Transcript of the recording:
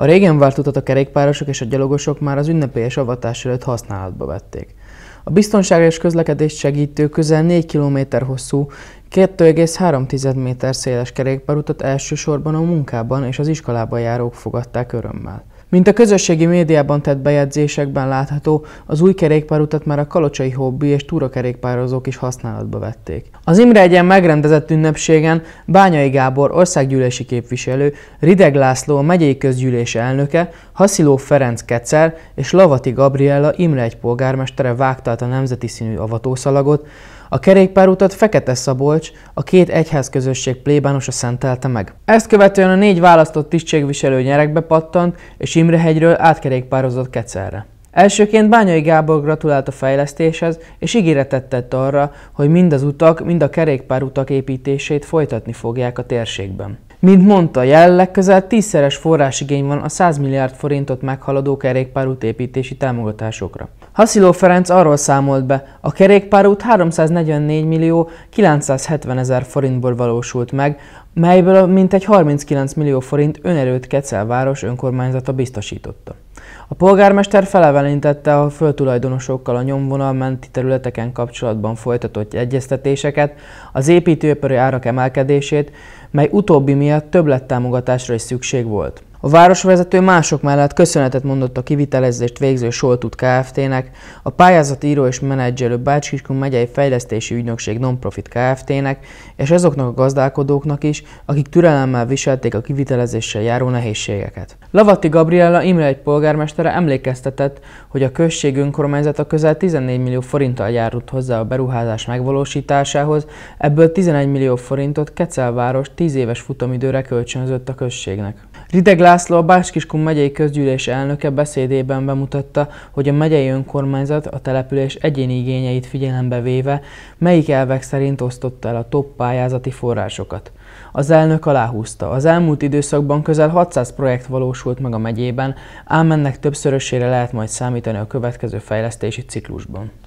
A régen várt utat a kerékpárosok és a gyalogosok már az ünnepélyes avatás előtt használatba vették. A biztonságos és közlekedést segítő közel 4 km hosszú, 2,3 méter széles kerékpárutat elsősorban a munkában és az iskolában járók fogadták örömmel. Mint a közösségi médiában tett bejegyzésekben látható, az új kerékpárutat már a kalocsai hobbi és túrakerékpározók is használatba vették. Az Imre egyen megrendezett ünnepségen Bányai Gábor országgyűlési képviselő, Rideg László a megyei közgyűlés elnöke, Hasziló Ferenc Kecer és Lavati Gabriella Imre egy polgármestere vágta át a nemzeti színű avatószalagot, a kerékpárutat Fekete Szabolcs, a két egyházközösség plébánosa szentelte meg. Ezt követően a négy választott tisztségviselő nyerekbe pattant, és Imrehegyről átkerékpározott Kecelre. Elsőként Bányai Gábor gratulált a fejlesztéshez, és ígéretet tett arra, hogy mind az utak, mind a kerékpárutak építését folytatni fogják a térségben. Mint mondta, jelenleg közel tízszeres forrásigény van a 100 milliárd forintot meghaladó kerékpárút építési támogatásokra. Hasziló Ferenc arról számolt be, a kerékpárút 344 millió 970 ezer forintból valósult meg, melyből mintegy 39 millió forint önerőt Kecelváros önkormányzata biztosította. A polgármester felevelintette a föltulajdonosokkal a nyomvonal menti területeken kapcsolatban folytatott egyeztetéseket, az építőipari árak emelkedését, mely utóbbi miatt többlettámogatásra is szükség volt. A városvezető mások mellett köszönetet mondott a kivitelezést végző Soltut Kft-nek, a író és menedzselő Bácskiskun megyei fejlesztési ügynökség nonprofit Kft-nek, és azoknak a gazdálkodóknak is, akik türelemmel viselték a kivitelezéssel járó nehézségeket. Lavatti Gabriella Imre egy polgármestere emlékeztetett, hogy a község önkormányzata közel 14 millió forinttal járult hozzá a beruházás megvalósításához, ebből 11 millió forintot Kecelváros 10 éves futamidőre kölcsönözött a községnek. Rideg László, a bács megyei közgyűlés elnöke beszédében bemutatta, hogy a megyei önkormányzat a település egyéni igényeit figyelembe véve, melyik elvek szerint osztotta el a top pályázati forrásokat. Az elnök aláhúzta, az elmúlt időszakban közel 600 projekt valósult meg a megyében, ám ennek többszörösére lehet majd számítani a következő fejlesztési ciklusban.